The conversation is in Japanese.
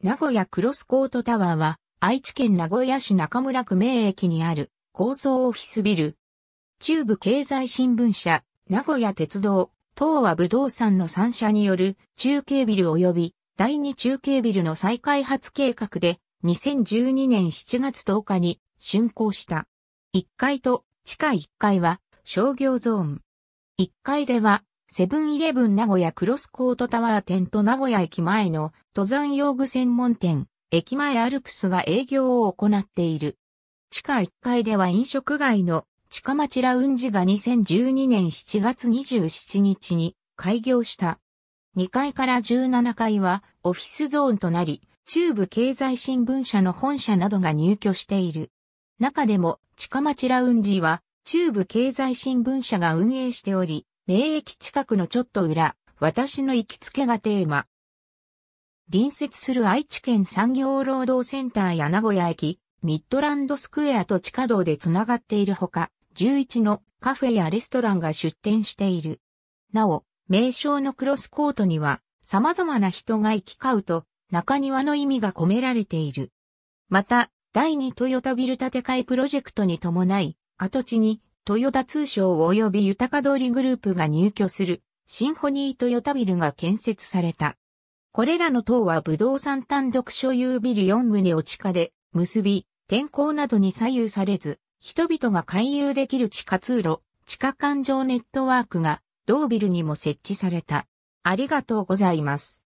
名古屋クロスコートタワーは、愛知県名古屋市中村区名駅にある高層オフィスビル。中部経済新聞社、名古屋鉄道、東和武道産の3社による中継ビル及び第2中継ビルの再開発計画で2012年7月10日に竣工した。1階と地下1階は商業ゾーン。1階ではセブンイレブン名古屋クロスコートタワー店と名古屋駅前の登山用具専門店、駅前アルプスが営業を行っている。地下1階では飲食街の地下町ラウンジが2012年7月27日に開業した。2階から17階はオフィスゾーンとなり、中部経済新聞社の本社などが入居している。中でも地下町ラウンジは中部経済新聞社が運営しており、名駅近くのちょっと裏、私の行きつけがテーマ。隣接する愛知県産業労働センターや名古屋駅、ミッドランドスクエアと地下道でつながっているほか、11のカフェやレストランが出店している。なお、名称のクロスコートには、様々な人が行き交うと、中庭の意味が込められている。また、第2トヨタビル建て替えプロジェクトに伴い、跡地に豊田通商及び豊か通りグループが入居するシンフォニー豊田ビルが建設された。これらの塔は不動産単独所有ビル4棟を地下で結び、天候などに左右されず、人々が回遊できる地下通路、地下環状ネットワークが同ビルにも設置された。ありがとうございます。